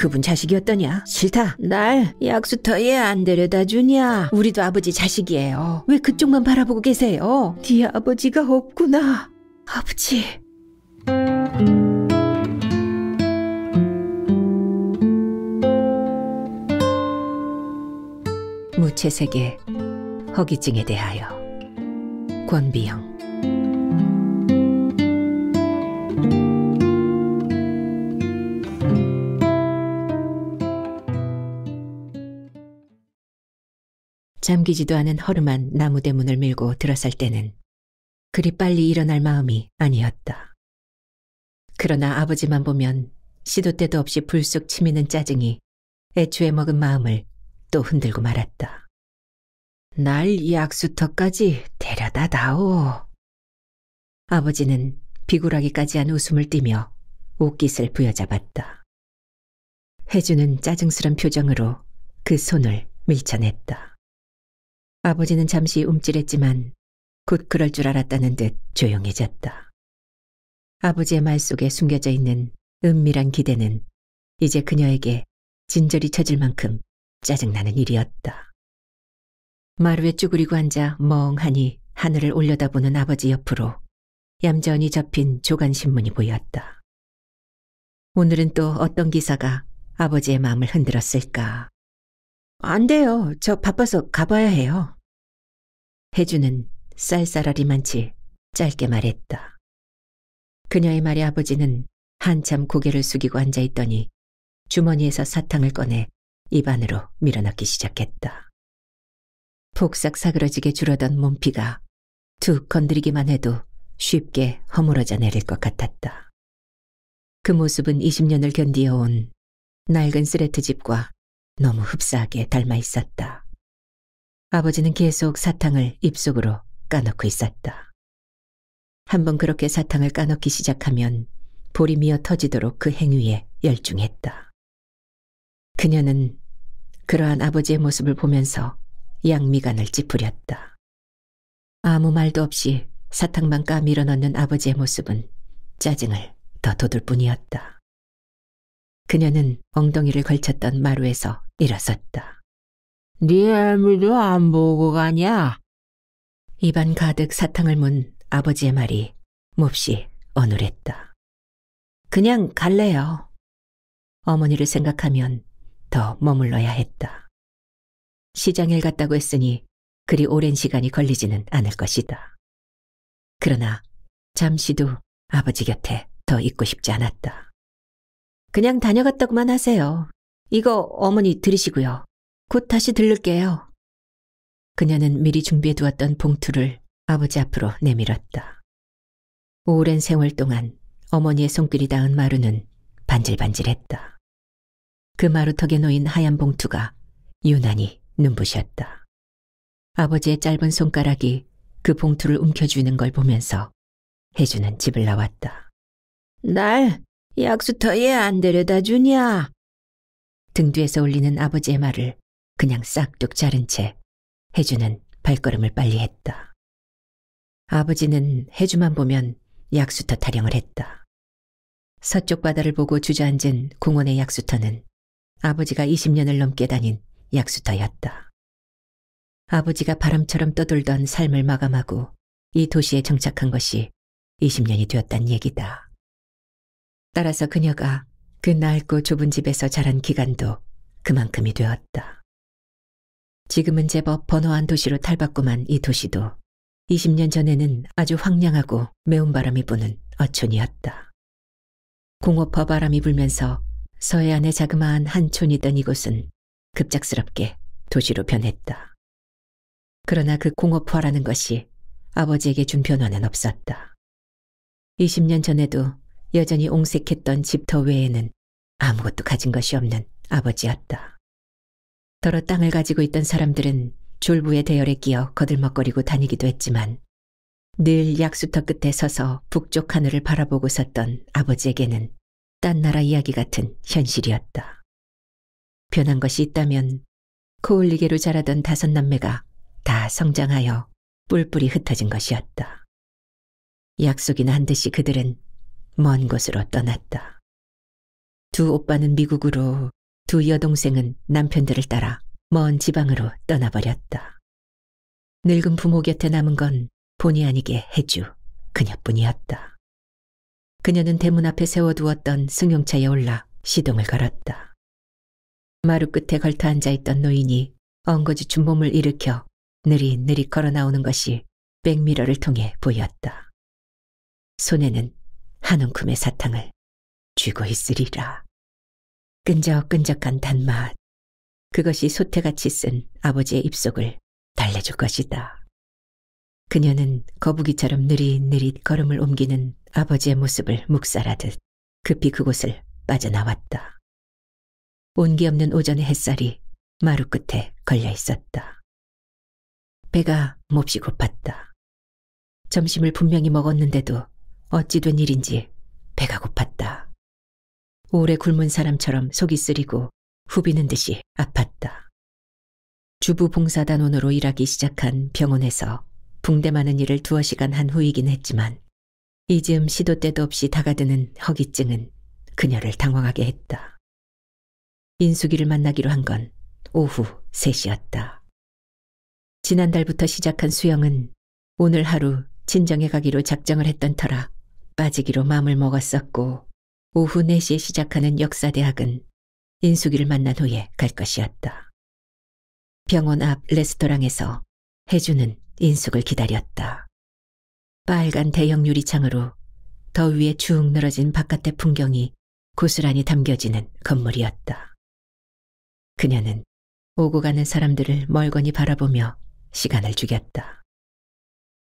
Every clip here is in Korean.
그분 자식이었더냐? 싫다. 날 약수터에 안 데려다 주냐? 우리도 아버지 자식이에요. 왜 그쪽만 바라보고 계세요? 네 아버지가 없구나. 아버지. 채색의 허기증에 대하여 권비영 잠기지도 않은 허름한 나무대문을 밀고 들어설 때는 그리 빨리 일어날 마음이 아니었다. 그러나 아버지만 보면 시도 때도 없이 불쑥 치미는 짜증이 애초에 먹은 마음을 또 흔들고 말았다. 날이 악수터까지 데려다 다오. 아버지는 비굴하기까지 한 웃음을 띠며 옷깃을 부여잡았다. 혜주는 짜증스런 표정으로 그 손을 밀쳐냈다. 아버지는 잠시 움찔했지만 곧 그럴 줄 알았다는 듯 조용해졌다. 아버지의 말 속에 숨겨져 있는 은밀한 기대는 이제 그녀에게 진절이 쳐질 만큼 짜증나는 일이었다. 마루에 쭈그리고 앉아 멍하니 하늘을 올려다보는 아버지 옆으로 얌전히 접힌 조간신문이 보였다. 오늘은 또 어떤 기사가 아버지의 마음을 흔들었을까. 안 돼요. 저 바빠서 가봐야 해요. 혜주는 쌀쌀하리만치 짧게 말했다. 그녀의 말에 아버지는 한참 고개를 숙이고 앉아있더니 주머니에서 사탕을 꺼내 입안으로 밀어넣기 시작했다. 폭삭 사그러지게 줄어던 몸피가 툭 건드리기만 해도 쉽게 허물어져 내릴 것 같았다. 그 모습은 20년을 견디어온 낡은 쓰레트 집과 너무 흡사하게 닮아 있었다. 아버지는 계속 사탕을 입속으로 까넣고 있었다. 한번 그렇게 사탕을 까넣기 시작하면 볼이 미어 터지도록 그 행위에 열중했다. 그녀는 그러한 아버지의 모습을 보면서 양미간을 찌푸렸다. 아무 말도 없이 사탕만 까밀어 넣는 아버지의 모습은 짜증을 더 돋울 뿐이었다. 그녀는 엉덩이를 걸쳤던 마루에서 일어섰다. 네 애미도 안 보고 가냐? 입안 가득 사탕을 문 아버지의 말이 몹시 어눌했다. 그냥 갈래요. 어머니를 생각하면 더 머물러야 했다. 시장에 갔다고 했으니 그리 오랜 시간이 걸리지는 않을 것이다. 그러나 잠시도 아버지 곁에 더 있고 싶지 않았다. 그냥 다녀갔다고만 하세요. 이거 어머니 들으시고요. 곧 다시 들를게요. 그녀는 미리 준비해두었던 봉투를 아버지 앞으로 내밀었다. 오랜 세월 동안 어머니의 손길이 닿은 마루는 반질반질했다. 그 마루턱에 놓인 하얀 봉투가 유난히 눈부셨다. 아버지의 짧은 손가락이 그 봉투를 움켜쥐는 걸 보면서 혜주는 집을 나왔다. 날 약수터에 안 데려다 주냐? 등 뒤에서 울리는 아버지의 말을 그냥 싹둑 자른 채 혜주는 발걸음을 빨리 했다. 아버지는 혜주만 보면 약수터 타령을 했다. 서쪽 바다를 보고 주저앉은 공원의 약수터는 아버지가 20년을 넘게 다닌 약수터였다. 아버지가 바람처럼 떠돌던 삶을 마감하고 이 도시에 정착한 것이 20년이 되었다는 얘기다. 따라서 그녀가 그 낡고 좁은 집에서 자란 기간도 그만큼이 되었다. 지금은 제법 번호한 도시로 탈바꿈한 이 도시도 20년 전에는 아주 황량하고 매운 바람이 부는 어촌이었다. 공업화 바람이 불면서 서해안에 자그마한 한촌이 던 이곳은 급작스럽게 도시로 변했다. 그러나 그 공업화라는 것이 아버지에게 준 변화는 없었다. 20년 전에도 여전히 옹색했던 집터 외에는 아무것도 가진 것이 없는 아버지였다. 더러 땅을 가지고 있던 사람들은 졸부의 대열에 끼어 거들먹거리고 다니기도 했지만 늘 약수터 끝에 서서 북쪽 하늘을 바라보고 섰던 아버지에게는 딴 나라 이야기 같은 현실이었다. 변한 것이 있다면 코올리개로 자라던 다섯 남매가 다 성장하여 뿔뿔이 흩어진 것이었다. 약속이나 한 듯이 그들은 먼 곳으로 떠났다. 두 오빠는 미국으로 두 여동생은 남편들을 따라 먼 지방으로 떠나버렸다. 늙은 부모 곁에 남은 건 본의 아니게 해주 그녀뿐이었다. 그녀는 대문 앞에 세워두었던 승용차에 올라 시동을 걸었다. 마루 끝에 걸터 앉아있던 노인이 엉거지춘 몸을 일으켜 느릿느릿 걸어나오는 것이 백미러를 통해 보였다. 손에는 한 움큼의 사탕을 쥐고 있으리라. 끈적끈적한 단맛. 그것이 소태같이 쓴 아버지의 입속을 달래줄 것이다. 그녀는 거북이처럼 느릿느릿 걸음을 옮기는 아버지의 모습을 묵살하듯 급히 그곳을 빠져나왔다. 온기 없는 오전의 햇살이 마루 끝에 걸려 있었다. 배가 몹시 고팠다. 점심을 분명히 먹었는데도 어찌 된 일인지 배가 고팠다. 오래 굶은 사람처럼 속이 쓰리고 후비는 듯이 아팠다. 주부 봉사단원으로 일하기 시작한 병원에서 붕대 많은 일을 두어 시간 한 후이긴 했지만 이즈음 시도 때도 없이 다가드는 허기증은 그녀를 당황하게 했다. 인숙이를 만나기로 한 건 오후 3시였다. 지난달부터 시작한 수영은 오늘 하루 진정해 가기로 작정을 했던 터라 빠지기로 마음을 먹었었고 오후 4시에 시작하는 역사대학은 인숙이를 만난 후에 갈 것이었다. 병원 앞 레스토랑에서 해주는 인숙을 기다렸다. 빨간 대형 유리창으로 더위에 쭉 늘어진 바깥의 풍경이 고스란히 담겨지는 건물이었다. 그녀는 오고 가는 사람들을 멀거니 바라보며 시간을 죽였다.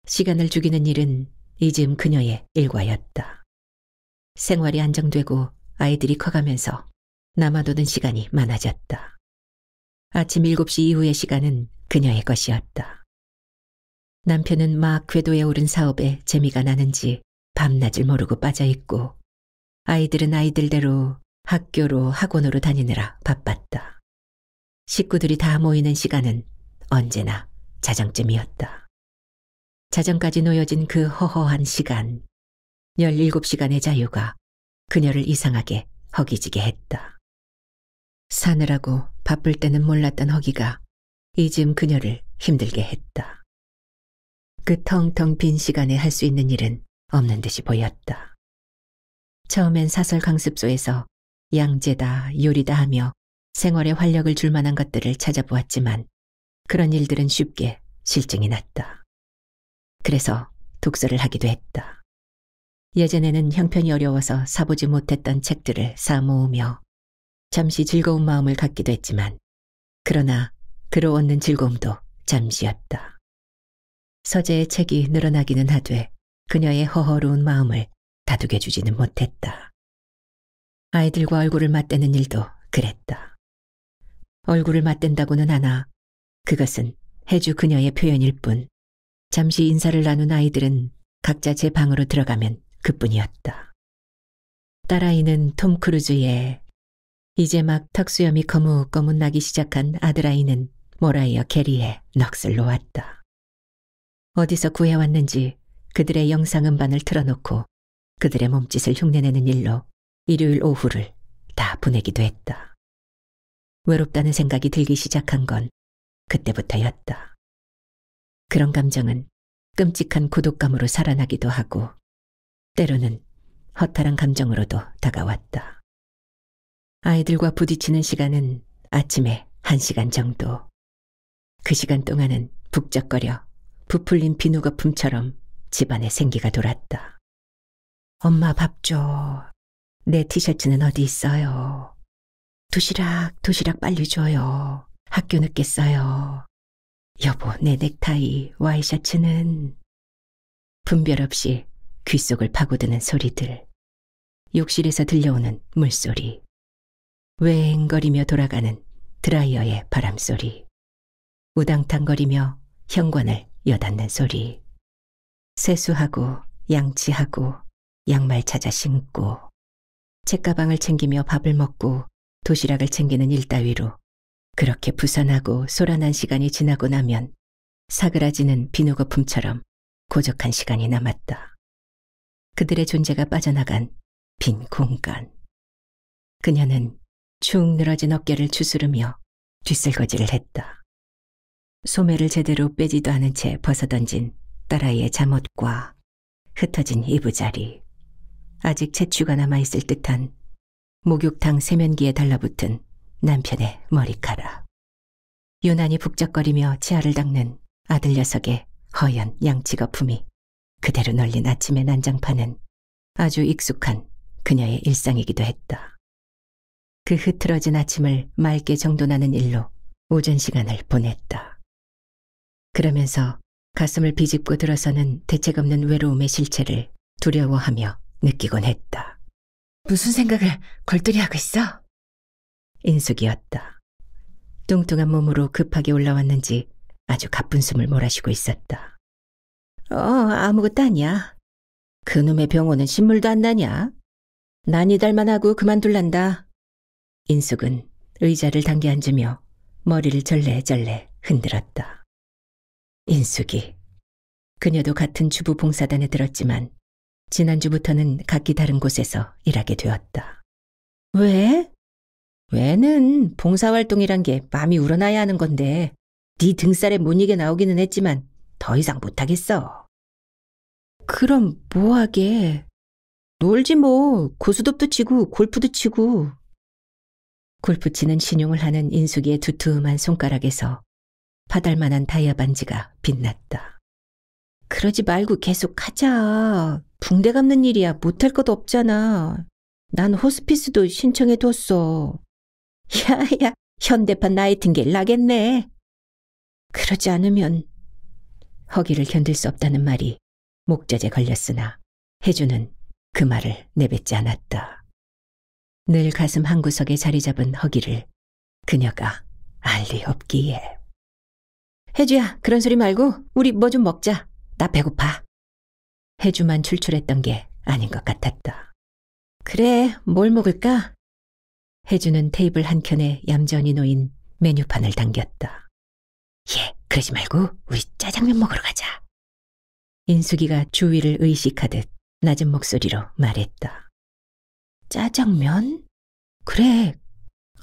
시간을 죽이는 일은 이즘 그녀의 일과였다. 생활이 안정되고 아이들이 커가면서 남아도는 시간이 많아졌다. 아침 7시 이후의 시간은 그녀의 것이었다. 남편은 막 궤도에 오른 사업에 재미가 나는지 밤낮을 모르고 빠져있고 아이들은 아이들대로 학교로 학원으로 다니느라 바빴다. 식구들이 다 모이는 시간은 언제나 자정쯤이었다. 자정까지 놓여진 그 허허한 시간, 17시간의 자유가 그녀를 이상하게 허기지게 했다. 사느라고 바쁠 때는 몰랐던 허기가 이즘 그녀를 힘들게 했다. 그 텅텅 빈 시간에 할 수 있는 일은 없는 듯이 보였다. 처음엔 사설 강습소에서 양재다, 요리다 하며 생활에 활력을 줄 만한 것들을 찾아보았지만 그런 일들은 쉽게 실증이 났다. 그래서 독서를 하기도 했다. 예전에는 형편이 어려워서 사보지 못했던 책들을 사모으며 잠시 즐거운 마음을 갖기도 했지만 그러나 그로 얻는 즐거움도 잠시였다. 서재의 책이 늘어나기는 하되 그녀의 허허로운 마음을 다독여주지는 못했다. 아이들과 얼굴을 맞대는 일도 그랬다. 얼굴을 맞댄다고는 않아 그것은 해주 그녀의 표현일 뿐 잠시 인사를 나눈 아이들은 각자 제 방으로 들어가면 그뿐이었다. 딸아이는 톰 크루즈의 이제 막턱수염이 거뭇거뭇 나기 시작한 아들아이는 모라이어 게리의 넋을 놓았다. 어디서 구해왔는지 그들의 영상음반을 틀어놓고 그들의 몸짓을 흉내내는 일로 일요일 오후를 다 보내기도 했다. 외롭다는 생각이 들기 시작한 건 그때부터였다. 그런 감정은 끔찍한 고독감으로 살아나기도 하고 때로는 허탈한 감정으로도 다가왔다. 아이들과 부딪히는 시간은 아침에 한 시간 정도. 그 시간 동안은 북적거려 부풀린 비누 거품처럼 집안에 생기가 돌았다. 엄마 밥 줘. 내 티셔츠는 어디 있어요? 도시락 도시락 빨리 줘요. 학교 늦겠어요. 여보 내 넥타이 와이셔츠는 분별 없이 귓속을 파고드는 소리들. 욕실에서 들려오는 물소리. 웽거리며 돌아가는 드라이어의 바람소리. 우당탕거리며 현관을 여닫는 소리. 세수하고 양치하고 양말 찾아 신고 책가방을 챙기며 밥을 먹고 도시락을 챙기는 일 따위로 그렇게 부산하고 소란한 시간이 지나고 나면 사그라지는 비누 거품처럼 고적한 시간이 남았다. 그들의 존재가 빠져나간 빈 공간. 그녀는 축 늘어진 어깨를 추스르며 뒷설거지를 했다. 소매를 제대로 빼지도 않은 채 벗어던진 딸아이의 잠옷과 흩어진 이부자리, 아직 채취가 남아있을 듯한 목욕탕 세면기에 달라붙은 남편의 머리카락. 유난히 북적거리며 치아를 닦는 아들 녀석의 허연 양치거품이 그대로 널린 아침의 난장판은 아주 익숙한 그녀의 일상이기도 했다. 그 흐트러진 아침을 맑게 정돈하는 일로 오전 시간을 보냈다. 그러면서 가슴을 비집고 들어서는 대책 없는 외로움의 실체를 두려워하며 느끼곤 했다. 무슨 생각을 골똘히 하고 있어? 인숙이었다. 뚱뚱한 몸으로 급하게 올라왔는지 아주 가쁜 숨을 몰아쉬고 있었다. 어, 아무것도 아니야. 그놈의 병원은 신물도 안 나냐? 난 이달만 하고 그만둘란다. 인숙은 의자를 당겨 앉으며 머리를 절레절레 흔들었다. 인숙이. 그녀도 같은 주부 봉사단에 들었지만 지난주부터는 각기 다른 곳에서 일하게 되었다. 왜? 왜는 봉사활동이란 게 맘이 우러나야 하는 건데 네 등살에 못 이게 나오기는 했지만 더 이상 못하겠어. 그럼 뭐하게? 놀지 뭐. 고수톱도 치고 골프도 치고. 골프 치는 신용을 하는 인숙이의 두툼한 손가락에서 파달만한 다이아 반지가 빛났다. 그러지 말고 계속 하자. 붕대 감는 일이야 못할 것 없잖아. 난 호스피스도 신청해뒀어. 야야, 현대판 나이팅게일 나겠네. 그러지 않으면 허기를 견딜 수 없다는 말이 목젖에 걸렸으나 혜주는그 말을 내뱉지 않았다. 늘 가슴 한구석에 자리 잡은 허기를 그녀가 알 리 없기에. 혜주야, 그런 소리 말고 우리 뭐 좀 먹자. 나 배고파. 해주만 출출했던 게 아닌 것 같았다. 그래, 뭘 먹을까? 해주는 테이블 한켠에 얌전히 놓인 메뉴판을 당겼다. 예, 그러지 말고 우리 짜장면 먹으러 가자. 인숙이가 주위를 의식하듯 낮은 목소리로 말했다. 짜장면? 그래.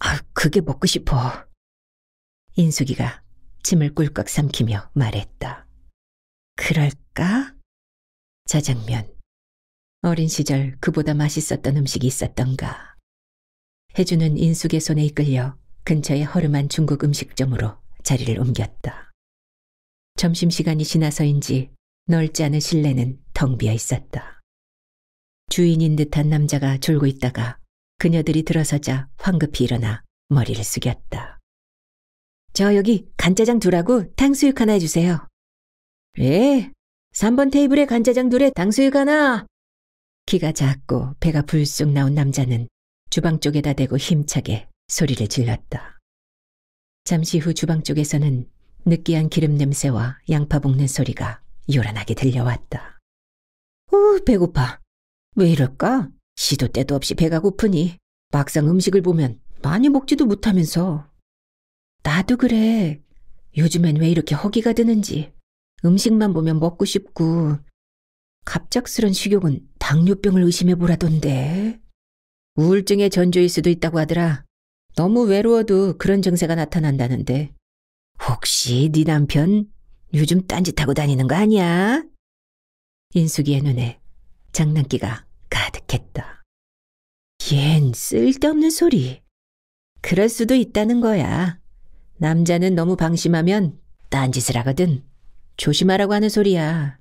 아, 그게 먹고 싶어. 인숙이가 침을 꿀꺽 삼키며 말했다. 그럴까? 자장면 어린 시절 그보다 맛있었던 음식이 있었던가. 혜주는 인숙의 손에 이끌려 근처의 허름한 중국 음식점으로 자리를 옮겼다. 점심시간이 지나서인지 넓지 않은 실내는 텅 비어 있었다. 주인인 듯한 남자가 졸고 있다가 그녀들이 들어서자 황급히 일어나 머리를 숙였다. 저 여기 간짜장 두라고 탕수육 하나 해주세요. 왜? 3번 테이블에 간짜장 둘에 당수육하나? 키가 작고 배가 불쑥 나온 남자는 주방 쪽에다 대고 힘차게 소리를 질렀다. 잠시 후 주방 쪽에서는 느끼한 기름 냄새와 양파 볶는 소리가 요란하게 들려왔다. 오, 어, 배고파. 왜 이럴까? 시도 때도 없이 배가 고프니 막상 음식을 보면 많이 먹지도 못하면서. 나도 그래. 요즘엔 왜 이렇게 허기가 드는지. 음식만 보면 먹고 싶고 갑작스런 식욕은 당뇨병을 의심해보라던데. 우울증의 전조일 수도 있다고 하더라. 너무 외로워도 그런 증세가 나타난다는데. 혹시 네 남편 요즘 딴짓하고 다니는 거 아니야? 인숙이의 눈에 장난기가 가득했다. 얜 쓸데없는 소리. 그럴 수도 있다는 거야. 남자는 너무 방심하면 딴짓을 하거든. 조심하라고 하는 소리야.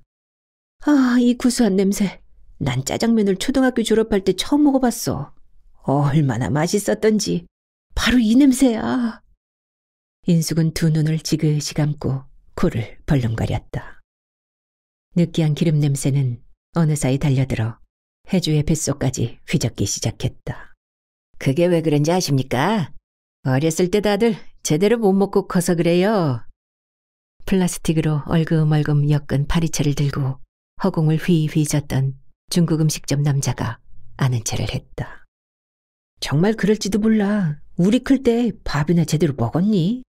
아, 이 구수한 냄새. 난 짜장면을 초등학교 졸업할 때 처음 먹어봤어. 얼마나 맛있었던지. 바로 이 냄새야. 인숙은 두 눈을 지그시 감고 코를 벌렁거렸다. 느끼한 기름 냄새는 어느 사이 달려들어 해주의 뱃속까지 휘젓기 시작했다. 그게 왜 그런지 아십니까? 어렸을 때 다들 제대로 못 먹고 커서 그래요. 플라스틱으로 얼금얼금 엮은 파리채를 들고 허공을 휘휘 젖던 중국 음식점 남자가 아는 채를 했다. 정말 그럴지도 몰라. 우리 클 때 밥이나 제대로 먹었니?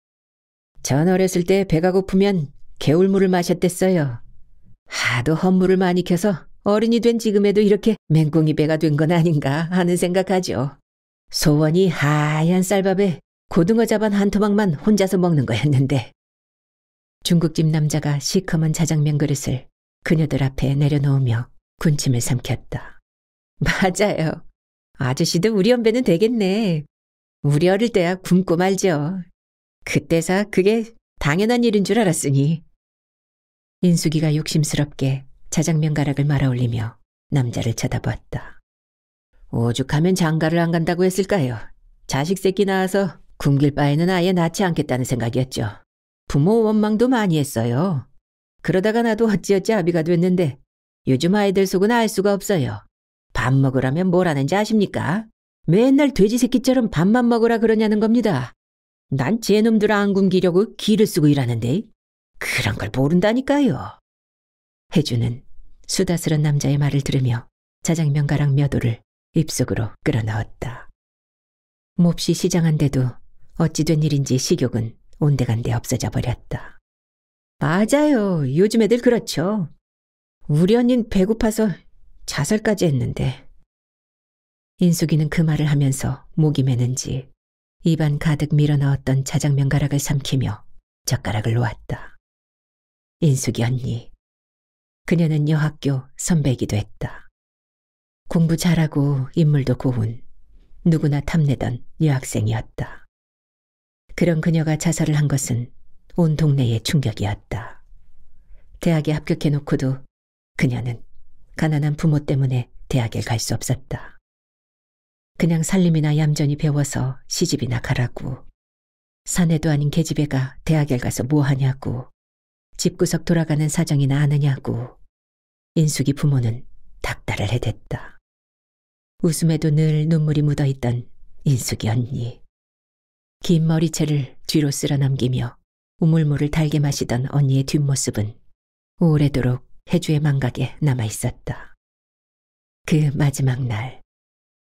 전 어렸을 때 배가 고프면 개울물을 마셨댔어요. 하도 헛물을 많이 켜서 어른이 된 지금에도 이렇게 맹꽁이 배가 된 건 아닌가 하는 생각하죠. 소원이 하얀 쌀밥에 고등어 자반 한 토막만 혼자서 먹는 거였는데 중국집 남자가 시커먼 자장면 그릇을 그녀들 앞에 내려놓으며 군침을 삼켰다. 맞아요. 아저씨도 우리 연배는 되겠네. 우리 어릴 때야 굶고 말죠. 그때사 그게 당연한 일인 줄 알았으니. 인숙이가 욕심스럽게 자장면 가락을 말아올리며 남자를 쳐다보았다. 오죽하면 장가를 안 간다고 했을까요? 자식 새끼 낳아서 굶길 바에는 아예 낳지 않겠다는 생각이었죠. 부모 원망도 많이 했어요. 그러다가 나도 어찌어찌 아비가 됐는데 요즘 아이들 속은 알 수가 없어요. 밥 먹으라면 뭘 하는지 아십니까? 맨날 돼지 새끼처럼 밥만 먹으라 그러냐는 겁니다. 난쟤놈들안 굶기려고 기를 쓰고 일하는데 그런 걸 모른다니까요. 혜주는 수다스런 남자의 말을 들으며 자장면가랑 며도를 입속으로 끌어넣었다. 몹시 시장한데도 어찌된 일인지 식욕은 온데간데 없어져 버렸다. 맞아요. 요즘 애들 그렇죠. 우리 언닌 배고파서 자살까지 했는데. 인숙이는 그 말을 하면서 목이 메는지 입안 가득 밀어넣었던 자장면 가락을 삼키며 젓가락을 놓았다. 인숙이 언니. 그녀는 여학교 선배이기도 했다. 공부 잘하고 인물도 고운 누구나 탐내던 여학생이었다. 그런 그녀가 자살을 한 것은 온 동네의 충격이었다. 대학에 합격해놓고도 그녀는 가난한 부모 때문에 대학에 갈 수 없었다. 그냥 살림이나 얌전히 배워서 시집이나 가라고. 사내도 아닌 계집애가 대학에 가서 뭐하냐고. 집구석 돌아가는 사정이나 아느냐고. 인숙이 부모는 닥달을 해댔다. 웃음에도 늘 눈물이 묻어있던 인숙이 언니. 긴 머리채를 뒤로 쓸어넘기며 우물물을 달게 마시던 언니의 뒷모습은 오래도록 해주의 망각에 남아있었다. 그 마지막 날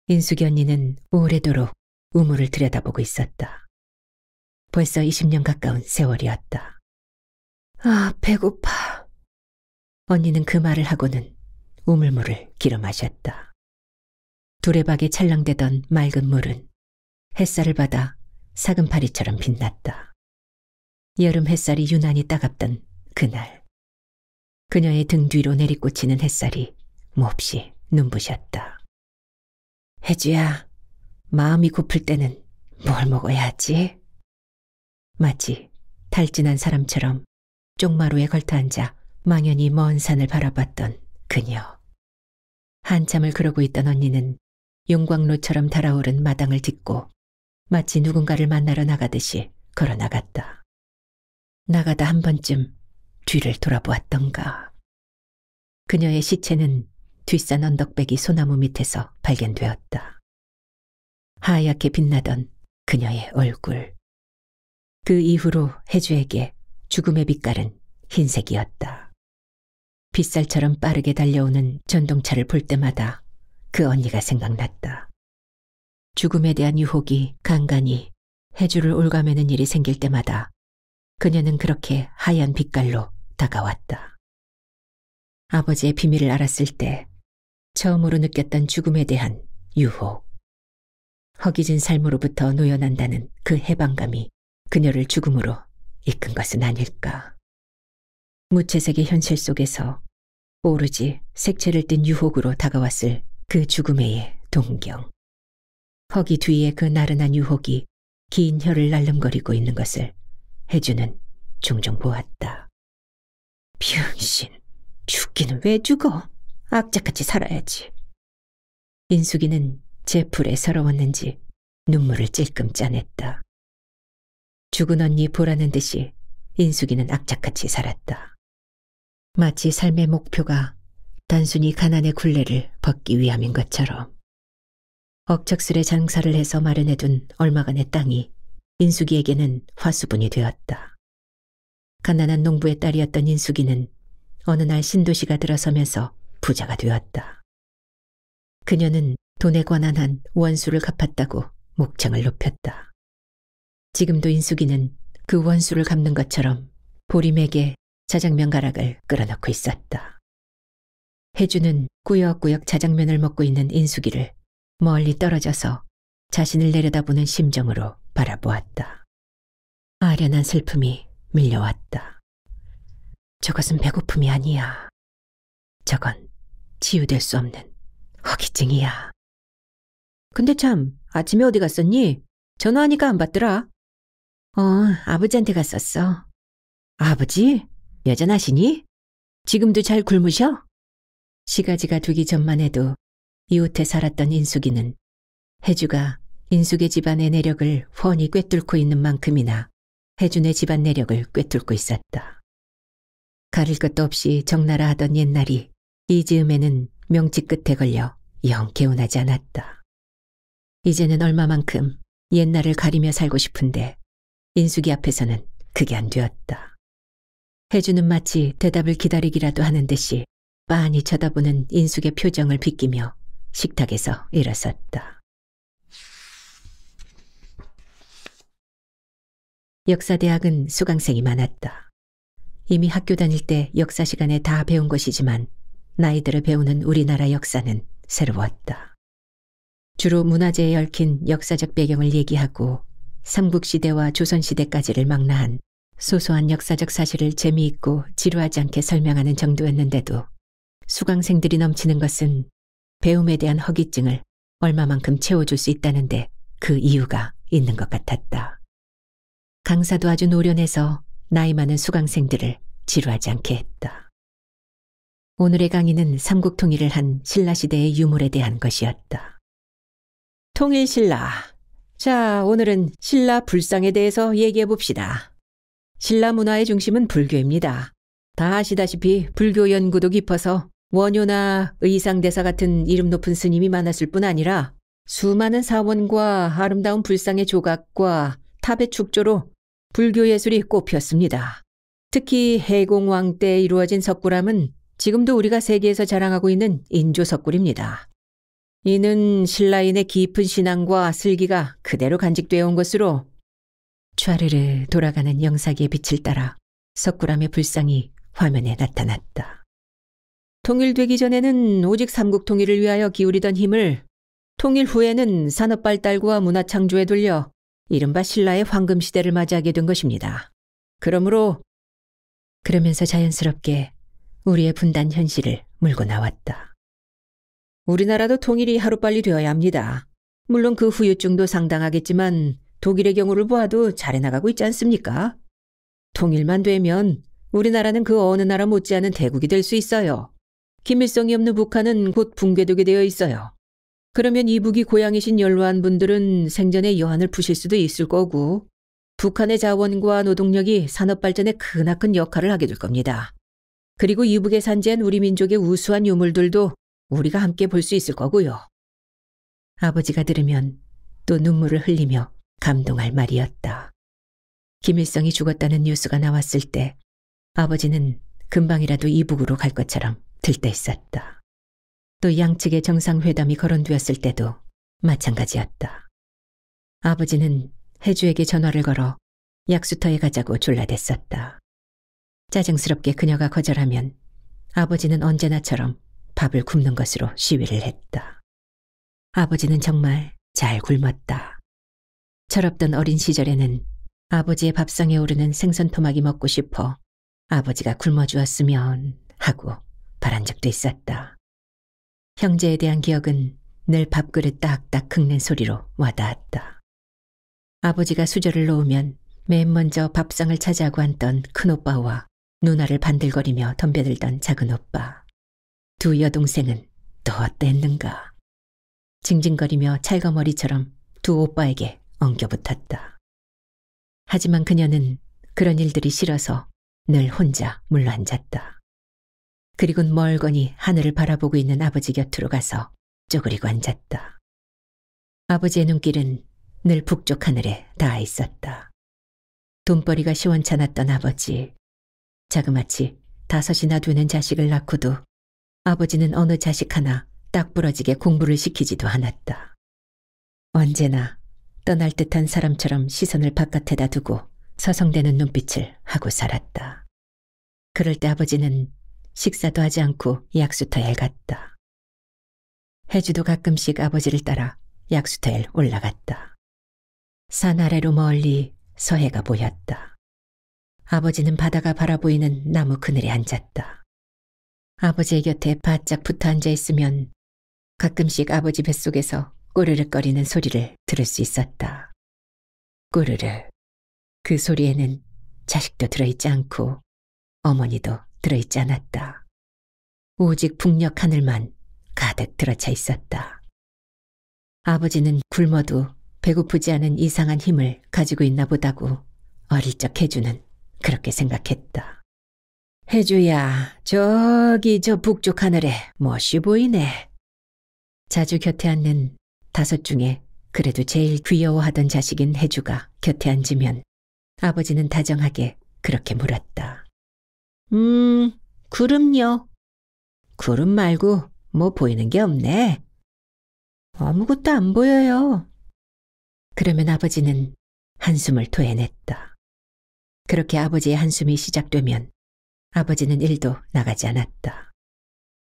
인숙이 언니는 오래도록 우물을 들여다보고 있었다. 벌써 20년 가까운 세월이었다. 아, 배고파. 언니는 그 말을 하고는 우물물을 길어 마셨다. 두레박에 찰랑대던 맑은 물은 햇살을 받아 사금파리처럼 빛났다. 여름 햇살이 유난히 따갑던 그날 그녀의 등 뒤로 내리꽂히는 햇살이 몹시 눈부셨다. 혜주야, 마음이 고플 때는 뭘 먹어야 하지? 마치 달진한 사람처럼 쪽마루에 걸터앉아 망연히 먼 산을 바라봤던 그녀. 한참을 그러고 있던 언니는 용광로처럼 달아오른 마당을 딛고 마치 누군가를 만나러 나가듯이 걸어 나갔다. 나가다 한 번쯤 뒤를 돌아보았던가. 그녀의 시체는 뒷산 언덕배기 소나무 밑에서 발견되었다. 하얗게 빛나던 그녀의 얼굴. 그 이후로 해주에게 죽음의 빛깔은 흰색이었다. 빗살처럼 빠르게 달려오는 전동차를 볼 때마다 그 언니가 생각났다. 죽음에 대한 유혹이 간간히 해주를 올가매는 일이 생길 때마다 그녀는 그렇게 하얀 빛깔로 다가왔다. 아버지의 비밀을 알았을 때 처음으로 느꼈던 죽음에 대한 유혹. 허기진 삶으로부터 노연한다는 그 해방감이 그녀를 죽음으로 이끈 것은 아닐까. 무채색의 현실 속에서 오로지 색채를 띤 유혹으로 다가왔을 그 죽음의 동경. 허기 뒤에 그 나른한 유혹이 긴 혀를 날름거리고 있는 것을 혜주는 종종 보았다. 병신, 죽기는 왜 죽어? 악자같이 살아야지. 인숙이는 제 풀에 서러웠는지 눈물을 찔끔 짜냈다. 죽은 언니 보라는 듯이 인숙이는 악착같이 살았다. 마치 삶의 목표가 단순히 가난의 굴레를 벗기 위함인 것처럼. 억척스레 장사를 해서 마련해둔 얼마간의 땅이 인숙이에게는 화수분이 되었다. 가난한 농부의 딸이었던 인숙이는 어느 날 신도시가 들어서면서 부자가 되었다. 그녀는 돈에 관한 한 원수를 갚았다고 목청을 높였다. 지금도 인숙이는 그 원수를 갚는 것처럼 보림에게 자장면 가락을 끌어넣고 있었다. 혜주는 꾸역꾸역 자장면을 먹고 있는 인숙이를 멀리 떨어져서 자신을 내려다보는 심정으로 바라보았다. 아련한 슬픔이 밀려왔다. 저것은 배고픔이 아니야. 저건 치유될 수 없는 허기증이야. 근데 참, 아침에 어디 갔었니? 전화하니까 안 받더라. 어, 아버지한테 갔었어. 아버지? 여전하시니? 지금도 잘 굶으셔? 시가지가 두기 전만 해도 이웃에 살았던 인숙이는 혜주가 인숙의 집안의 내력을 훤히 꿰뚫고 있는 만큼이나 혜준의 집안 내력을 꿰뚫고 있었다. 가릴 것도 없이 적나라 하던 옛날이 이 즈음에는 명치 끝에 걸려 영 개운하지 않았다. 이제는 얼마만큼 옛날을 가리며 살고 싶은데 인숙이 앞에서는 그게 안 되었다. 혜주는 마치 대답을 기다리기라도 하는 듯이 빤히 쳐다보는 인숙의 표정을 비끼며 식탁에서 일어섰다. 역사대학은 수강생이 많았다. 이미 학교 다닐 때 역사 시간에 다 배운 것이지만 나이들을 배우는 우리나라 역사는 새로웠다. 주로 문화재에 얽힌 역사적 배경을 얘기하고 삼국시대와 조선시대까지를 망라한 소소한 역사적 사실을 재미있고 지루하지 않게 설명하는 정도였는데도 수강생들이 넘치는 것은 배움에 대한 허기증을 얼마만큼 채워줄 수 있다는데 그 이유가 있는 것 같았다. 강사도 아주 노련해서 나이 많은 수강생들을 지루하지 않게 했다. 오늘의 강의는 삼국통일을 한 신라시대의 유물에 대한 것이었다. 통일신라. 자, 오늘은 신라 불상에 대해서 얘기해 봅시다. 신라 문화의 중심은 불교입니다. 다 아시다시피 불교 연구도 깊어서 원효나 의상대사 같은 이름 높은 스님이 많았을 뿐 아니라 수많은 사원과 아름다운 불상의 조각과 탑의 축조로 불교 예술이 꽃피었습니다. 특히 해공왕 때 이루어진 석굴암은 지금도 우리가 세계에서 자랑하고 있는 인조 석굴입니다. 이는 신라인의 깊은 신앙과 슬기가 그대로 간직되어 온 것으로 좌르르 돌아가는 영사기의 빛을 따라 석굴암의 불상이 화면에 나타났다. 통일되기 전에는 오직 삼국 통일을 위하여 기울이던 힘을 통일 후에는 산업 발달과 문화 창조에 돌려 이른바 신라의 황금 시대를 맞이하게 된 것입니다. 그러므로 그러면서 자연스럽게 우리의 분단 현실을 물고 나왔다. 우리나라도 통일이 하루빨리 되어야 합니다. 물론 그 후유증도 상당하겠지만 독일의 경우를 보아도 잘해나가고 있지 않습니까? 통일만 되면 우리나라는 그 어느 나라 못지않은 대국이 될 수 있어요. 김일성이 없는 북한은 곧 붕괴되게 되어 있어요. 그러면 이북이 고향이신 연로한 분들은 생전에 여한을 푸실 수도 있을 거고 북한의 자원과 노동력이 산업 발전에 크나큰 역할을 하게 될 겁니다. 그리고 이북에 산재한 우리 민족의 우수한 유물들도 우리가 함께 볼 수 있을 거고요. 아버지가 들으면 또 눈물을 흘리며 감동할 말이었다. 김일성이 죽었다는 뉴스가 나왔을 때 아버지는 금방이라도 이북으로 갈 것처럼 들때 있었다. 또 양측의 정상회담이 거론되었을 때도 마찬가지였다. 아버지는 해주에게 전화를 걸어 약수터에 가자고 졸라댔었다. 짜증스럽게 그녀가 거절하면 아버지는 언제나처럼 밥을 굶는 것으로 시위를 했다. 아버지는 정말 잘 굶었다. 철없던 어린 시절에는 아버지의 밥상에 오르는 생선 토막이 먹고 싶어 아버지가 굶어주었으면 하고 바란 적도 있었다. 형제에 대한 기억은 늘 밥그릇 딱딱 긁는 소리로 와닿았다. 아버지가 수저를 놓으면 맨 먼저 밥상을 차지하고 앉던 큰오빠와 누나를 반들거리며 덤벼들던 작은 오빠. 두 여동생은 또 어땠는가. 징징거리며 찰거머리처럼 두 오빠에게 엉겨붙었다. 하지만 그녀는 그런 일들이 싫어서 늘 혼자 물러앉았다. 그리곤 멀거니 하늘을 바라보고 있는 아버지 곁으로 가서 쪼그리고 앉았다. 아버지의 눈길은 늘 북쪽 하늘에 닿아 있었다. 돈벌이가 시원찮았던 아버지. 자그마치 다섯이나 되는 자식을 낳고도 아버지는 어느 자식 하나 딱 부러지게 공부를 시키지도 않았다. 언제나 떠날 듯한 사람처럼 시선을 바깥에다 두고 서성대는 눈빛을 하고 살았다. 그럴 때 아버지는 식사도 하지 않고 약수터에 갔다. 해주도 가끔씩 아버지를 따라 약수터에 올라갔다. 산 아래로 멀리 서해가 보였다. 아버지는 바다가 바라보이는 나무 그늘에 앉았다. 아버지의 곁에 바짝 붙어 앉아 있으면 가끔씩 아버지 뱃속에서 꼬르륵거리는 소리를 들을 수 있었다. 꼬르륵. 그 소리에는 자식도 들어있지 않고 어머니도 들어있지 않았다. 오직 북녘 하늘만 가득 들어차 있었다. 아버지는 굶어도 배고프지 않은 이상한 힘을 가지고 있나 보다고 어릴 적 해주는 그렇게 생각했다. 해주야, 저기 저 북쪽 하늘에 멋이 보이네. 자주 곁에 앉는 다섯 중에 그래도 제일 귀여워하던 자식인 해주가 곁에 앉으면 아버지는 다정하게 그렇게 물었다. 음, 구름요구름 말고 뭐 보이는 게 없네. 아무것도 안 보여요. 그러면 아버지는 한숨을 토해냈다. 그렇게 아버지의 한숨이 시작되면 아버지는 일도 나가지 않았다.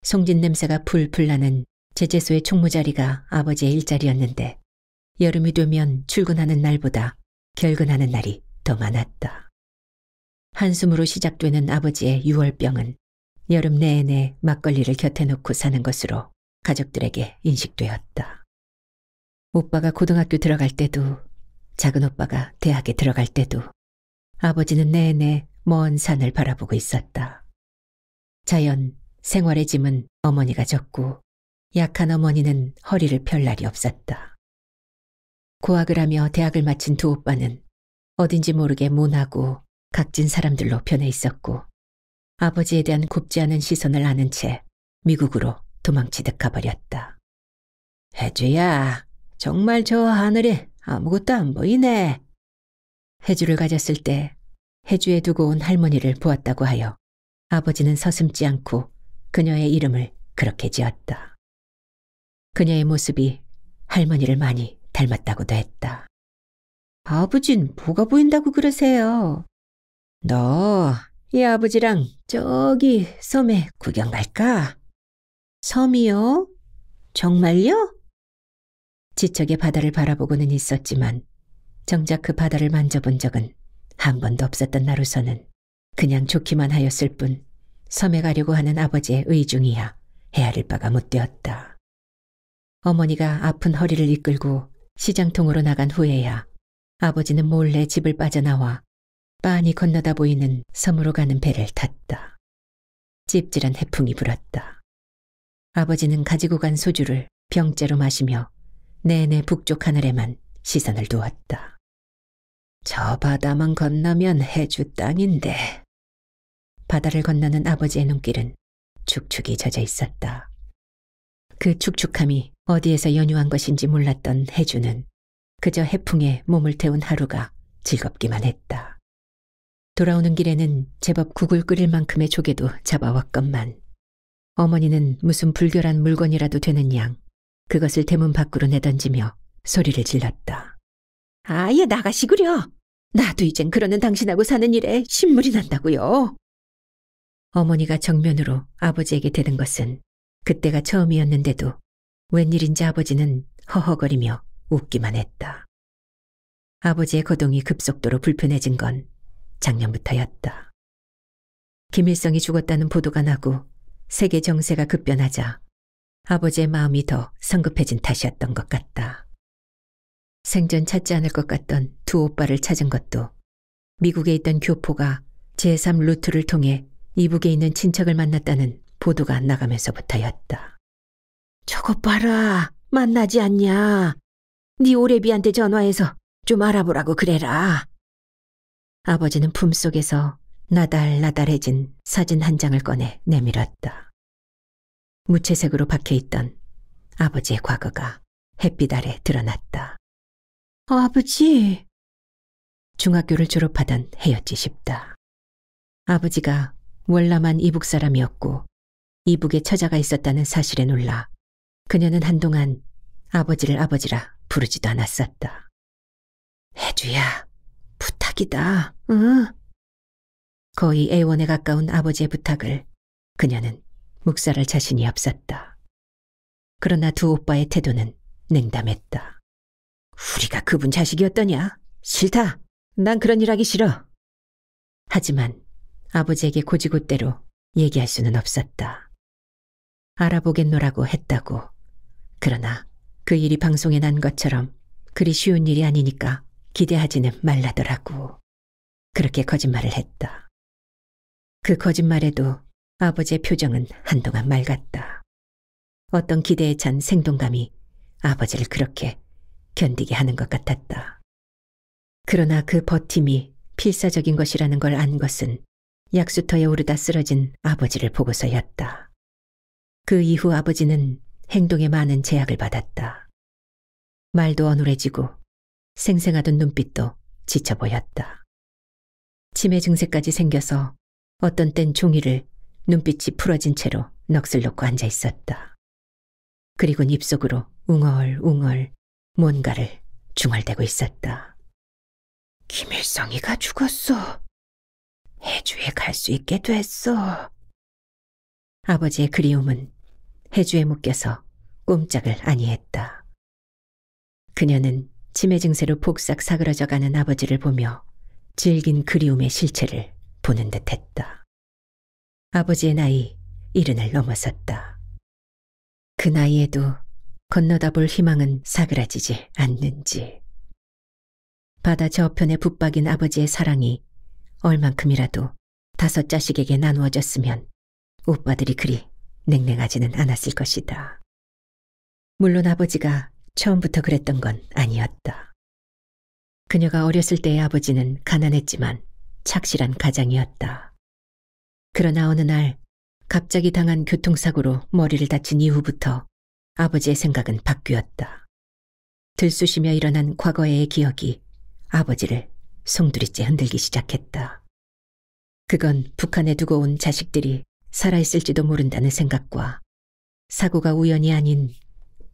송진 냄새가 풀풀 나는 제재소의 총무자리가 아버지의 일자리였는데 여름이 되면 출근하는 날보다 결근하는 날이 더 많았다. 한숨으로 시작되는 아버지의 유월병은 여름 내내 막걸리를 곁에 놓고 사는 것으로 가족들에게 인식되었다. 오빠가 고등학교 들어갈 때도 작은 오빠가 대학에 들어갈 때도 아버지는 내내 먼 산을 바라보고 있었다. 자연 생활의 짐은 어머니가 졌고 약한 어머니는 허리를 펼 날이 없었다. 고학을 하며 대학을 마친 두 오빠는 어딘지 모르게 모나고 각진 사람들로 변해 있었고 아버지에 대한 곱지 않은 시선을 아는 채 미국으로 도망치듯 가버렸다. 해주야, 정말 저 하늘에 아무것도 안 보이네. 해주를 가졌을 때 해주에 두고 온 할머니를 보았다고 하여 아버지는 서슴지 않고 그녀의 이름을 그렇게 지었다. 그녀의 모습이 할머니를 많이 닮았다고도 했다. 아버진 뭐가 보인다고 그러세요? 너, 이 아버지랑 저기 섬에 구경 갈까? 섬이요? 정말요? 지척의 바다를 바라보고는 있었지만 정작 그 바다를 만져본 적은 한 번도 없었던 나로서는 그냥 좋기만 하였을 뿐 섬에 가려고 하는 아버지의 의중이야 헤아릴 바가 못 되었다. 어머니가 아픈 허리를 이끌고 시장통으로 나간 후에야 아버지는 몰래 집을 빠져나와 빤히 건너다 보이는 섬으로 가는 배를 탔다. 찝질한 해풍이 불었다. 아버지는 가지고 간 소주를 병째로 마시며 내내 북쪽 하늘에만 시선을 두었다. 저 바다만 건너면 해주 땅인데. 바다를 건너는 아버지의 눈길은 축축이 젖어 있었다. 그 축축함이 어디에서 연유한 것인지 몰랐던 해주는 그저 해풍에 몸을 태운 하루가 즐겁기만 했다. 돌아오는 길에는 제법 구글 끓일 만큼의 조개도 잡아왔건만 어머니는 무슨 불결한 물건이라도 되는 양 그것을 대문 밖으로 내던지며 소리를 질렀다. 아예 나가시구려. 나도 이젠 그러는 당신하고 사는 일에 신물이 난다고요. 어머니가 정면으로 아버지에게 대는 것은 그때가 처음이었는데도 웬일인지 아버지는 허허거리며 웃기만 했다. 아버지의 거동이 급속도로 불편해진 건 작년부터였다. 김일성이 죽었다는 보도가 나고 세계 정세가 급변하자 아버지의 마음이 더 성급해진 탓이었던 것 같다. 생전 찾지 않을 것 같던 두 오빠를 찾은 것도 미국에 있던 교포가 제3루트를 통해 이북에 있는 친척을 만났다는 보도가 나가면서부터였다. 저것 봐라. 만나지 않냐. 네 오래비한테 전화해서 좀 알아보라고 그래라. 아버지는 품속에서 나달나달해진 사진 한 장을 꺼내 내밀었다. 무채색으로 박혀있던 아버지의 과거가 햇빛 아래 드러났다. 어, 아버지! 중학교를 졸업하던 해였지 싶다. 아버지가 월남한 이북 사람이었고 이북에 처자가 있었다는 사실에 놀라 그녀는 한동안 아버지를 아버지라 부르지도 않았었다. 해주야, 새끼다. 응. 어? 거의 애원에 가까운 아버지의 부탁을 그녀는 묵살할 자신이 없었다. 그러나 두 오빠의 태도는 냉담했다. 우리가 그분 자식이었더냐? 싫다. 난 그런 일 하기 싫어. 하지만 아버지에게 고지고대로 얘기할 수는 없었다. 알아보겠노라고 했다고. 그러나 그 일이 방송에 난 것처럼 그리 쉬운 일이 아니니까 기대하지는 말라더라고. 그렇게 거짓말을 했다. 그 거짓말에도 아버지의 표정은 한동안 맑았다. 어떤 기대에 찬 생동감이 아버지를 그렇게 견디게 하는 것 같았다. 그러나 그 버팀이 필사적인 것이라는 걸 안 것은 약수터에 오르다 쓰러진 아버지를 보고서였다. 그 이후 아버지는 행동에 많은 제약을 받았다. 말도 어눌해지고 생생하던 눈빛도 지쳐 보였다. 치매 증세까지 생겨서 어떤 땐 종이를 눈빛이 풀어진 채로 넋을 놓고 앉아 있었다. 그리고 입속으로 웅얼웅얼 뭔가를 중얼대고 있었다. 김일성이가 죽었어. 해주에 갈 수 있게 됐어. 아버지의 그리움은 해주에 묶여서 꼼짝을 아니했다. 그녀는 치매 증세로 폭삭 사그러져가는 아버지를 보며 질긴 그리움의 실체를 보는 듯했다. 아버지의 나이 이른을 넘어섰다. 그 나이에도 건너다 볼 희망은 사그라지지 않는지. 바다 저편에 붙박인 아버지의 사랑이 얼만큼이라도 다섯 자식에게 나누어졌으면 오빠들이 그리 냉랭하지는 않았을 것이다. 물론 아버지가 처음부터 그랬던 건 아니었다. 그녀가 어렸을 때의 아버지는 가난했지만 착실한 가장이었다. 그러나 어느 날 갑자기 당한 교통사고로 머리를 다친 이후부터 아버지의 생각은 바뀌었다. 들쑤시며 일어난 과거의 기억이 아버지를 송두리째 흔들기 시작했다. 그건 북한에 두고 온 자식들이 살아있을지도 모른다는 생각과 사고가 우연이 아닌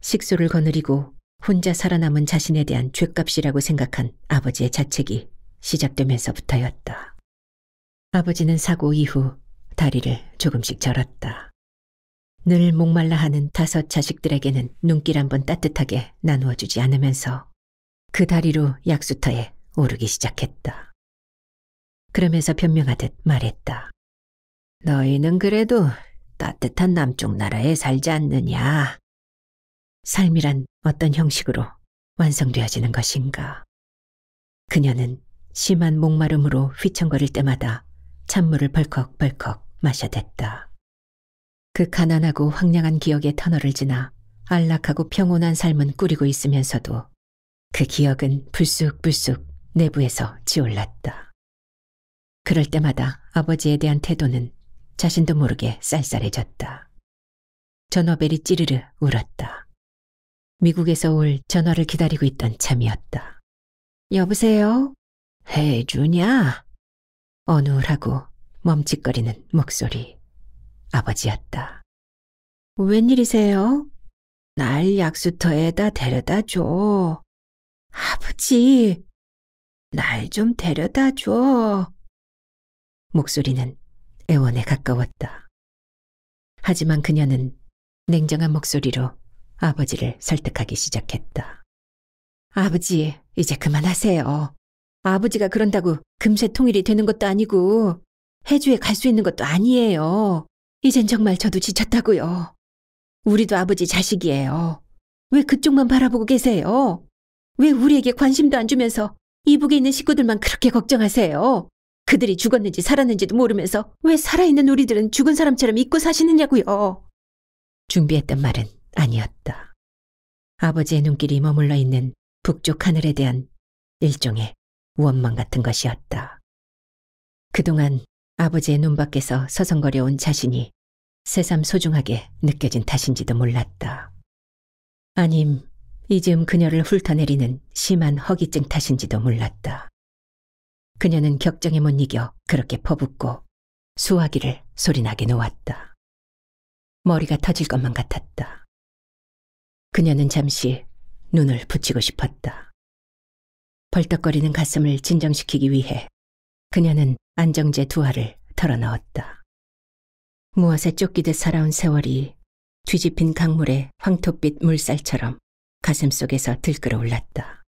식소를 거느리고 혼자 살아남은 자신에 대한 죄값이라고 생각한 아버지의 자책이 시작되면서부터였다. 아버지는 사고 이후 다리를 조금씩 절었다. 늘 목말라 하는 다섯 자식들에게는 눈길 한번 따뜻하게 나누어 주지 않으면서 그 다리로 약수터에 오르기 시작했다. 그러면서 변명하듯 말했다. 너희는 그래도 따뜻한 남쪽 나라에 살지 않느냐. 삶이란 어떤 형식으로 완성되어지는 것인가. 그녀는 심한 목마름으로 휘청거릴 때마다 찬물을 벌컥벌컥 마셔댔다. 그 가난하고 황량한 기억의 터널을 지나 안락하고 평온한 삶은 꾸리고 있으면서도 그 기억은 불쑥불쑥 내부에서 지올랐다. 그럴 때마다 아버지에 대한 태도는 자신도 모르게 쌀쌀해졌다. 전어벨이 찌르르 울었다. 미국에서 올 전화를 기다리고 있던 참이었다. 여보세요? 해주냐? 어눌하고 멈칫거리는 목소리. 아버지였다. 웬일이세요? 날 약수터에다 데려다 줘. 아버지, 날 좀 데려다 줘. 목소리는 애원에 가까웠다. 하지만 그녀는 냉정한 목소리로 아버지를 설득하기 시작했다. 아버지, 이제 그만하세요. 아버지가 그런다고 금세 통일이 되는 것도 아니고 해주에 갈 수 있는 것도 아니에요. 이젠 정말 저도 지쳤다고요. 우리도 아버지 자식이에요. 왜 그쪽만 바라보고 계세요? 왜 우리에게 관심도 안 주면서 이북에 있는 식구들만 그렇게 걱정하세요? 그들이 죽었는지 살았는지도 모르면서 왜 살아있는 우리들은 죽은 사람처럼 잊고 사시느냐고요. 준비했던 말은 아니었다. 아버지의 눈길이 머물러 있는 북쪽 하늘에 대한 일종의 원망 같은 것이었다. 그동안 아버지의 눈 밖에서 서성거려 온 자신이 새삼 소중하게 느껴진 탓인지도 몰랐다. 아님 이즈음 그녀를 훑어내리는 심한 허기증 탓인지도 몰랐다. 그녀는 격정에 못 이겨 그렇게 퍼붓고 수화기를 소리나게 놓았다. 머리가 터질 것만 같았다. 그녀는 잠시 눈을 붙이고 싶었다. 벌떡거리는 가슴을 진정시키기 위해 그녀는 안정제 두 알을 털어넣었다. 무엇에 쫓기듯 살아온 세월이 뒤집힌 강물의 황토빛 물살처럼 가슴 속에서 들끓어 올랐다.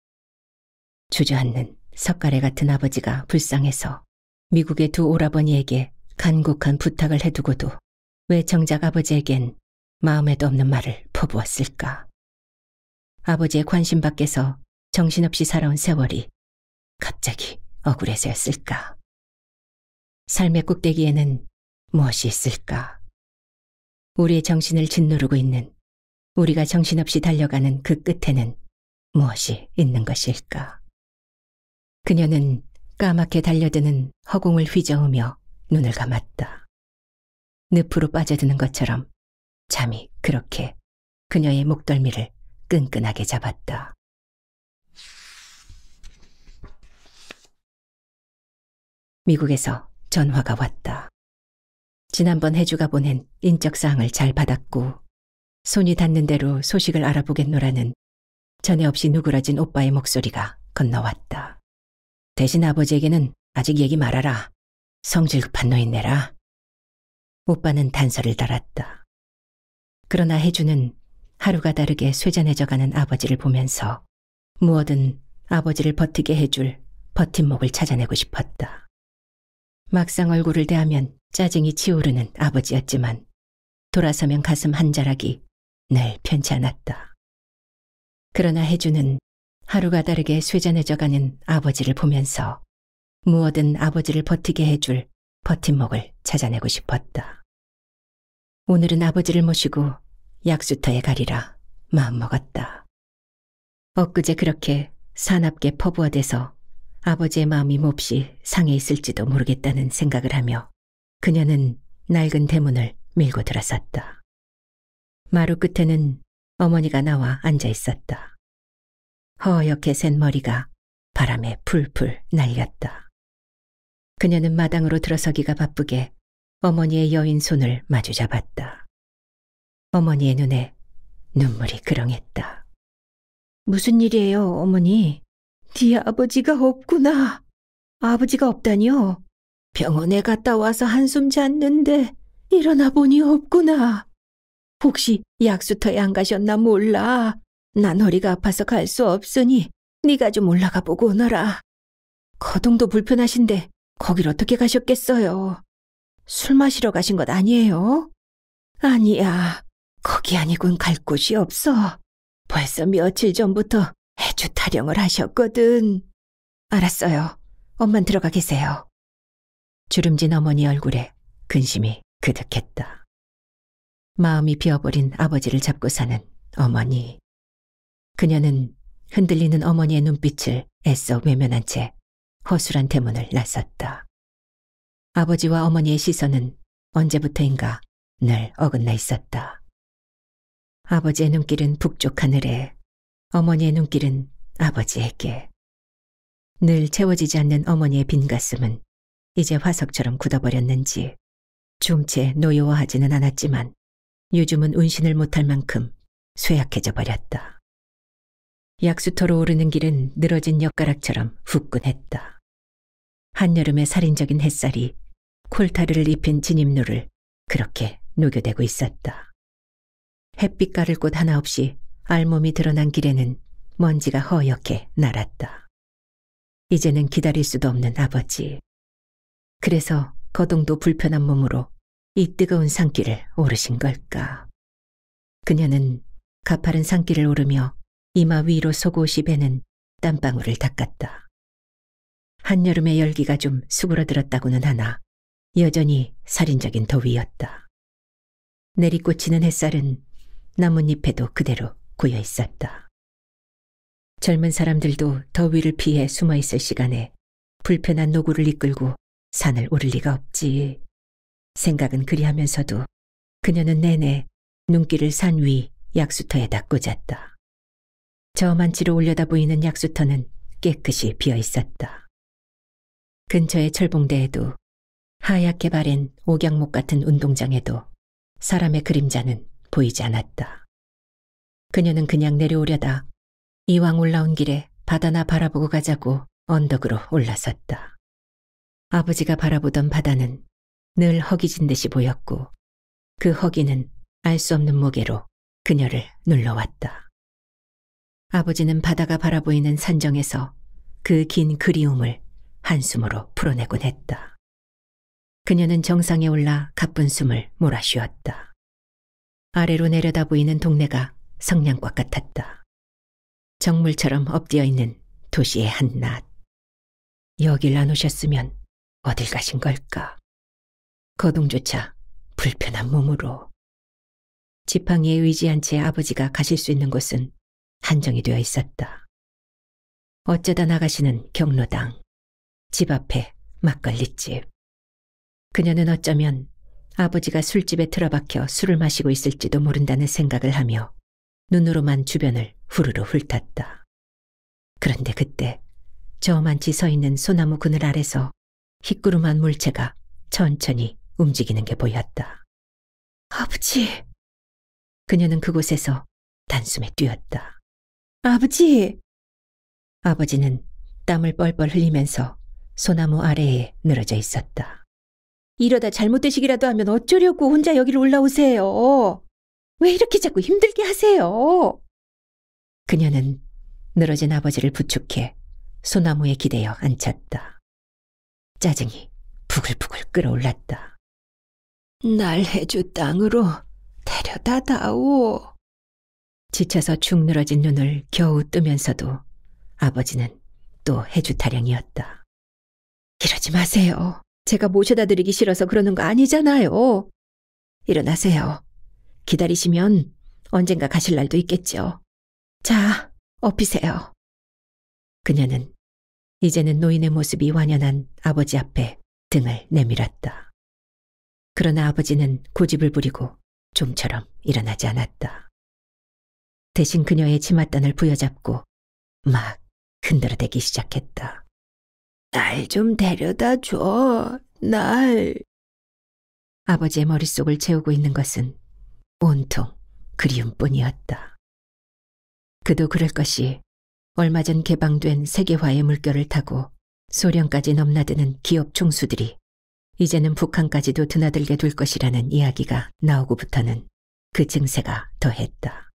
주저앉는 석가래 같은 아버지가 불쌍해서 미국의 두 오라버니에게 간곡한 부탁을 해두고도 왜 정작 아버지에겐 마음에도 없는 말을 퍼부었을까? 아버지의 관심 밖에서 정신없이 살아온 세월이 갑자기 억울해서였을까. 삶의 꼭대기에는 무엇이 있을까? 우리의 정신을 짓누르고 있는 우리가 정신없이 달려가는 그 끝에는 무엇이 있는 것일까? 그녀는 까맣게 달려드는 허공을 휘저으며 눈을 감았다. 늪으로 빠져드는 것처럼 잠이 그렇게 그녀의 목덜미를 끈끈하게 잡았다. 미국에서 전화가 왔다. 지난번 해주가 보낸 인적사항을 잘 받았고 손이 닿는 대로 소식을 알아보겠노라는 전에 없이 누그러진 오빠의 목소리가 건너왔다. 대신 아버지에게는 아직 얘기 말아라. 성질 급한 노인네라. 오빠는 단서를 달았다. 그러나 해주는 하루가 다르게 쇠잔해져가는 아버지를 보면서 무엇든 아버지를 버티게 해줄 버팀목을 찾아내고 싶었다. 막상 얼굴을 대하면 짜증이 치오르는 아버지였지만 돌아서면 가슴 한 자락이 늘 편치 않았다. 그러나 해주는 하루가 다르게 쇠잔해져가는 아버지를 보면서 무엇든 아버지를 버티게 해줄 버팀목을 찾아내고 싶었다. 오늘은 아버지를 모시고 약수터에 가리라 마음먹었다. 엊그제 그렇게 사납게 퍼부어대서 아버지의 마음이 몹시 상해 있을지도 모르겠다는 생각을 하며 그녀는 낡은 대문을 밀고 들어섰다. 마루 끝에는 어머니가 나와 앉아 있었다. 허옇게 센 머리가 바람에 풀풀 날렸다. 그녀는 마당으로 들어서기가 바쁘게 어머니의 여인 손을 마주 잡았다. 어머니의 눈에 눈물이 그렁했다. 무슨 일이에요, 어머니? 네 아버지가 없구나. 아버지가 없다니요? 병원에 갔다 와서 한숨 잤는데 일어나 보니 없구나. 혹시 약수터에 안 가셨나 몰라. 난 허리가 아파서 갈 수 없으니 네가 좀 올라가 보고 오너라. 거동도 불편하신데 거길 어떻게 가셨겠어요? 술 마시러 가신 것 아니에요? 아니야. 거기 아니군 갈 곳이 없어. 벌써 며칠 전부터 해주 타령을 하셨거든. 알았어요. 엄만 들어가 계세요. 주름진 어머니 얼굴에 근심이 그득했다. 마음이 비어버린 아버지를 잡고 사는 어머니. 그녀는 흔들리는 어머니의 눈빛을 애써 외면한 채 허술한 대문을 나섰다. 아버지와 어머니의 시선은 언제부터인가 늘 어긋나 있었다. 아버지의 눈길은 북쪽 하늘에, 어머니의 눈길은 아버지에게. 늘 채워지지 않는 어머니의 빈 가슴은 이제 화석처럼 굳어버렸는지 중채 노여워하지는 않았지만 요즘은 운신을 못할 만큼 쇠약해져 버렸다. 약수터로 오르는 길은 늘어진 엿가락처럼 후끈했다. 한여름의 살인적인 햇살이 콜타르를 입힌 진입로를 그렇게 녹여대고 있었다. 햇빛 가를 곳 하나 없이 알몸이 드러난 길에는 먼지가 허옇게 날았다. 이제는 기다릴 수도 없는 아버지. 그래서 거동도 불편한 몸으로 이 뜨거운 산길을 오르신 걸까. 그녀는 가파른 산길을 오르며 이마 위로 속옷이 베는 땀방울을 닦았다. 한여름의 열기가 좀 수그러들었다고는 하나 여전히 살인적인 더위였다. 내리꽂히는 햇살은 나뭇잎에도 그대로 고여 있었다. 젊은 사람들도 더위를 피해 숨어 있을 시간에 불편한 노구를 이끌고 산을 오를 리가 없지. 생각은 그리하면서도 그녀는 내내 눈길을 산 위 약수터에다 꽂았다. 저만치로 올려다 보이는 약수터는 깨끗이 비어 있었다. 근처의 철봉대에도 하얗게 바랜 옥양목 같은 운동장에도 사람의 그림자는 보이지 않았다. 그녀는 그냥 내려오려다 이왕 올라온 길에 바다나 바라보고 가자고 언덕으로 올라섰다. 아버지가 바라보던 바다는 늘 허기진 듯이 보였고 그 허기는 알 수 없는 무게로 그녀를 눌러왔다. 아버지는 바다가 바라보이는 산정에서 그 긴 그리움을 한숨으로 풀어내곤 했다. 그녀는 정상에 올라 가쁜 숨을 몰아쉬었다. 아래로 내려다 보이는 동네가 성냥과 같았다. 정물처럼 엎디어 있는 도시의 한낮. 여길 안 오셨으면 어딜 가신 걸까? 거동조차 불편한 몸으로. 지팡이에 의지한 채 아버지가 가실 수 있는 곳은 한정이 되어 있었다. 어쩌다 나가시는 경로당, 집 앞에 막걸리집. 그녀는 어쩌면 아버지가 술집에 틀어박혀 술을 마시고 있을지도 모른다는 생각을 하며 눈으로만 주변을 후루루 훑었다. 그런데 그때 저만치 서 있는 소나무 그늘 아래서 희끄름한 물체가 천천히 움직이는 게 보였다. 아버지! 그녀는 그곳에서 단숨에 뛰었다. 아버지! 아버지는 땀을 뻘뻘 흘리면서 소나무 아래에 늘어져 있었다. 이러다 잘못되시기라도 하면 어쩌려고 혼자 여기를 올라오세요. 왜 이렇게 자꾸 힘들게 하세요? 그녀는 늘어진 아버지를 부축해 소나무에 기대어 앉혔다. 짜증이 부글부글 끓어올랐다. 날 해주 땅으로 데려다 다오. 지쳐서 축 늘어진 눈을 겨우 뜨면서도 아버지는 또 해주 타령이었다. 이러지 마세요. 제가 모셔다 드리기 싫어서 그러는 거 아니잖아요. 일어나세요. 기다리시면 언젠가 가실 날도 있겠죠. 자, 업히세요. 그녀는 이제는 노인의 모습이 완연한 아버지 앞에 등을 내밀었다. 그러나 아버지는 고집을 부리고 좀처럼 일어나지 않았다. 대신 그녀의 치맛단을 부여잡고 막 흔들어대기 시작했다. 날좀 데려다 줘, 날. 아버지의 머릿속을 채우고 있는 것은 온통 그리움뿐이었다. 그도 그럴 것이 얼마 전 개방된 세계화의 물결을 타고 소련까지 넘나드는 기업 총수들이 이제는 북한까지도 드나들게 될 것이라는 이야기가 나오고부터는 그 증세가 더했다.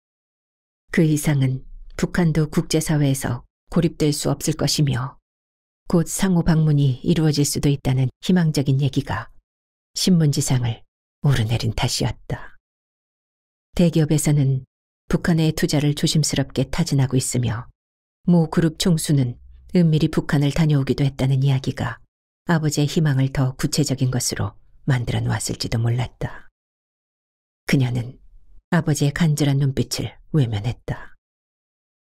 그 이상은 북한도 국제사회에서 고립될 수 없을 것이며 곧 상호 방문이 이루어질 수도 있다는 희망적인 얘기가 신문지상을 오르내린 탓이었다. 대기업에서는 북한의 투자를 조심스럽게 타진하고 있으며 모 그룹 총수는 은밀히 북한을 다녀오기도 했다는 이야기가 아버지의 희망을 더 구체적인 것으로 만들어 놓았을지도 몰랐다. 그녀는 아버지의 간절한 눈빛을 외면했다.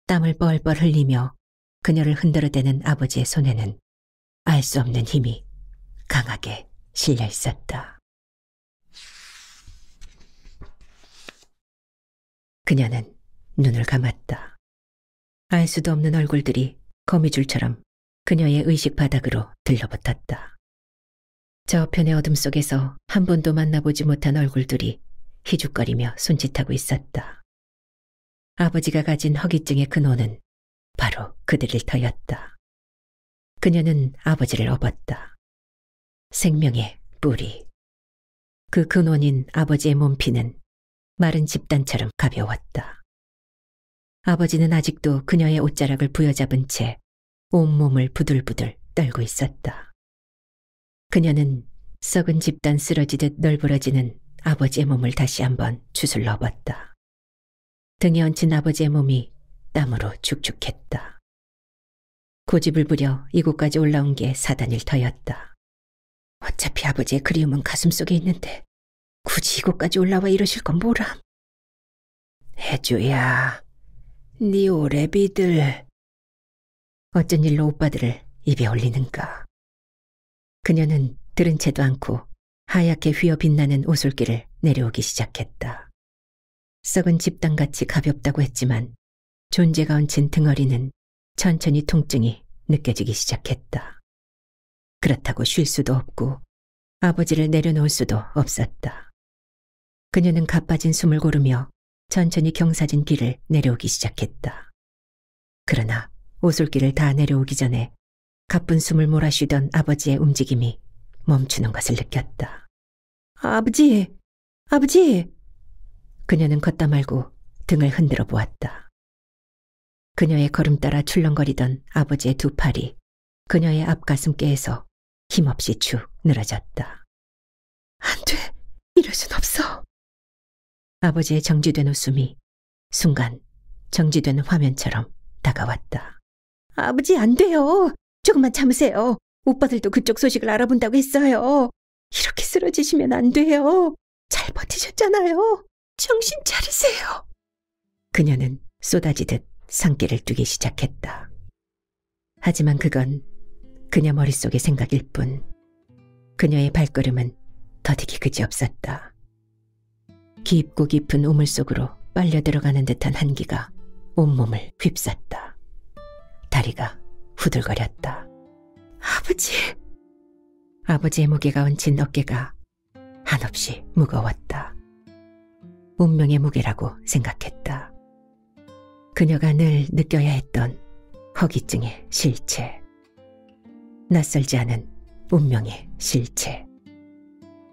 땀을 뻘뻘 흘리며 그녀를 흔들어대는 아버지의 손에는 알 수 없는 힘이 강하게 실려 있었다. 그녀는 눈을 감았다. 알 수도 없는 얼굴들이 거미줄처럼 그녀의 의식 바닥으로 들러붙었다. 저편의 어둠 속에서 한 번도 만나보지 못한 얼굴들이 희죽거리며 손짓하고 있었다. 아버지가 가진 허기증의 근원은 바로 그들일 터였다. 그녀는 아버지를 업었다. 생명의 뿌리. 그 근원인 아버지의 몸피는 마른 집단처럼 가벼웠다. 아버지는 아직도 그녀의 옷자락을 부여잡은 채 온몸을 부들부들 떨고 있었다. 그녀는 썩은 집단 쓰러지듯 널브러지는 아버지의 몸을 다시 한번 주술러 봤다. 등에 얹힌 아버지의 몸이 땀으로 축축했다. 고집을 부려 이곳까지 올라온 게 사단일 터였다. 어차피 아버지의 그리움은 가슴속에 있는데 굳이 이곳까지 올라와 이러실 건 뭐람? 해주야, 네 오래비들. 어쩐 일로 오빠들을 입에 올리는가. 그녀는 들은 채도 않고 하얗게 휘어 빛나는 오솔길을 내려오기 시작했다. 썩은 집단같이 가볍다고 했지만 존재가 얹힌 등어리는 천천히 통증이 느껴지기 시작했다. 그렇다고 쉴 수도 없고 아버지를 내려놓을 수도 없었다. 그녀는 가빠진 숨을 고르며 천천히 경사진 길을 내려오기 시작했다. 그러나 오솔길을 다 내려오기 전에 가쁜 숨을 몰아쉬던 아버지의 움직임이 멈추는 것을 느꼈다. 아버지! 아버지! 그녀는 걷다 말고 등을 흔들어 보았다. 그녀의 걸음 따라 출렁거리던 아버지의 두 팔이 그녀의 앞가슴께에서 힘없이 축 늘어졌다. 안 돼! 이럴 순 없어! 아버지의 정지된 웃음이 순간 정지된 화면처럼 다가왔다. 아버지 안 돼요! 조금만 참으세요! 오빠들도 그쪽 소식을 알아본다고 했어요. 이렇게 쓰러지시면 안 돼요. 잘 버티셨잖아요. 정신 차리세요. 그녀는 쏟아지듯 상기를 뜨기 시작했다. 하지만 그건 그녀 머릿속의 생각일 뿐 그녀의 발걸음은 더디기 그지없었다. 깊고 깊은 우물 속으로 빨려 들어가는 듯한 한기가 온몸을 휩쌌다. 다리가 후들거렸다. 아버지! 아버지의 무게가 얹힌 어깨가 한없이 무거웠다. 운명의 무게라고 생각했다. 그녀가 늘 느껴야 했던 허기증의 실체. 낯설지 않은 운명의 실체.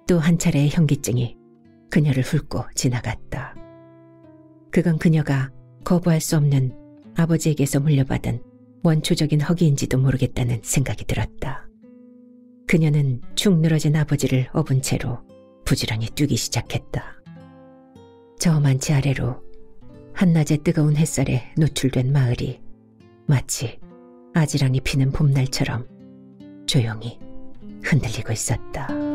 또 한 차례의 현기증이 그녀를 훑고 지나갔다. 그건 그녀가 거부할 수 없는 아버지에게서 물려받은 원초적인 허기인지도 모르겠다는 생각이 들었다. 그녀는 축 늘어진 아버지를 업은 채로 부지런히 뛰기 시작했다. 저만치 아래로 한낮의 뜨거운 햇살에 노출된 마을이 마치 아지랑이 피는 봄날처럼 조용히 흔들리고 있었다.